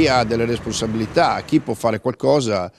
chi ha delle responsabilità, chi può fare qualcosa,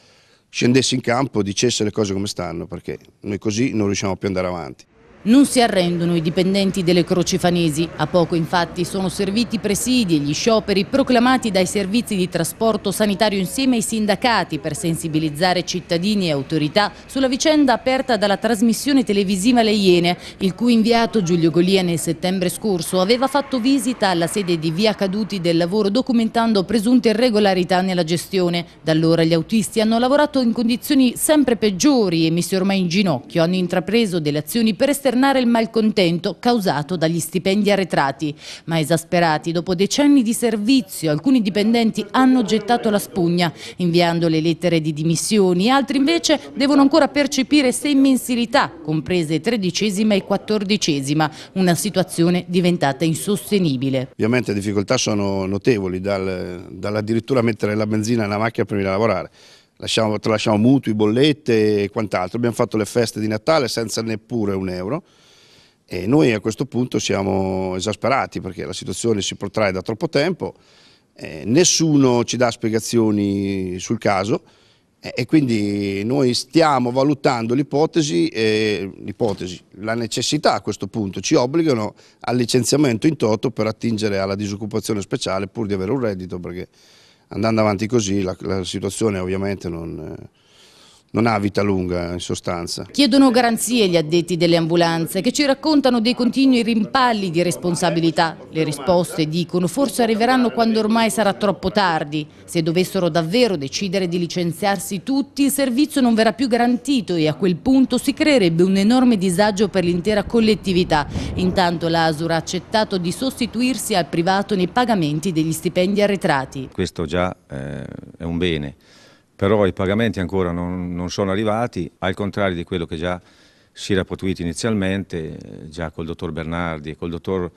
scendesse in campo, dicesse le cose come stanno, perché noi così non riusciamo più ad andare avanti. Non si arrendono i dipendenti delle Crocifanesi. A poco infatti sono serviti i presidi e gli scioperi proclamati dai servizi di trasporto sanitario insieme ai sindacati per sensibilizzare cittadini e autorità sulla vicenda aperta dalla trasmissione televisiva Le Iene, il cui inviato Giulio Golia nel settembre scorso aveva fatto visita alla sede di Via Caduti del Lavoro documentando presunte irregolarità nella gestione. Da allora gli autisti hanno lavorato in condizioni sempre peggiori e messi ormai in ginocchio, hanno intrapreso delle azioni per esternare esternare il malcontento causato dagli stipendi arretrati. Ma esasperati, dopo decenni di servizio, alcuni dipendenti hanno gettato la spugna, inviando le lettere di dimissioni, altri invece devono ancora percepire sei mensilità, comprese tredicesima e quattordicesima, una situazione diventata insostenibile. Ovviamente le difficoltà sono notevoli, dal, dall'addirittura mettere la benzina nella macchina prima di lavorare lasciamo, tralasciamo mutui, bollette e quant'altro, abbiamo fatto le feste di Natale senza neppure un euro e noi a questo punto siamo esasperati perché la situazione si protrae da troppo tempo, eh, nessuno ci dà spiegazioni sul caso e quindi noi stiamo valutando l'ipotesi, eh, la necessità a questo punto ci obbligano al licenziamento in toto per attingere alla disoccupazione speciale pur di avere un reddito perché andando avanti così la, la situazione ovviamente non, eh, non ha vita lunga in sostanza. Chiedono garanzie gli addetti delle ambulanze che ci raccontano dei continui rimpalli di responsabilità. Le risposte, dicono, forse arriveranno quando ormai sarà troppo tardi. Se dovessero davvero decidere di licenziarsi tutti, il servizio non verrà più garantito e a quel punto si creerebbe un enorme disagio per l'intera collettività. Intanto l'Asura ha accettato di sostituirsi al privato nei pagamenti degli stipendi arretrati. Questo già eh, è un bene però i pagamenti ancora non, non sono arrivati, al contrario di quello che già si era potuito inizialmente, eh, già col dottor Bernardi e col dottor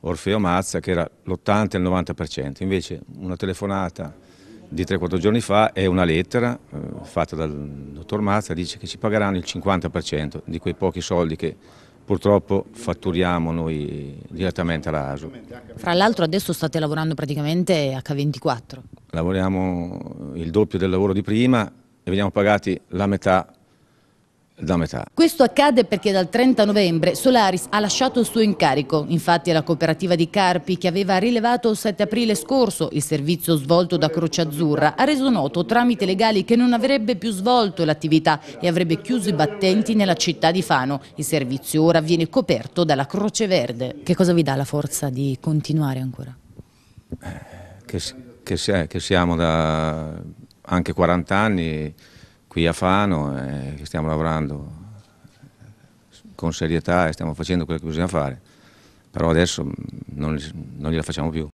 Orfeo Mazza, che era l'80 e il 90%. Invece una telefonata di 3-4 giorni fa è una lettera eh, fatta dal dottor Mazza, dice che ci pagheranno il 50% di quei pochi soldi che purtroppo fatturiamo noi direttamente alla ASO. Fra l'altro adesso state lavorando praticamente H24 lavoriamo il doppio del lavoro di prima e veniamo pagati la metà da metà. Questo accade perché dal 30 novembre Solaris ha lasciato il suo incarico. Infatti è la cooperativa di Carpi, che aveva rilevato il 7 aprile scorso il servizio svolto da Croce Azzurra, ha reso noto tramite legali che non avrebbe più svolto l'attività e avrebbe chiuso i battenti nella città di Fano. Il servizio ora viene coperto dalla Croce Verde. Che cosa vi dà la forza di continuare ancora? Eh, che che, si, che siamo da anche 40 anni qui a Fano eh, e stiamo lavorando con serietà e stiamo facendo quello che bisogna fare, però adesso non, non gliela facciamo più.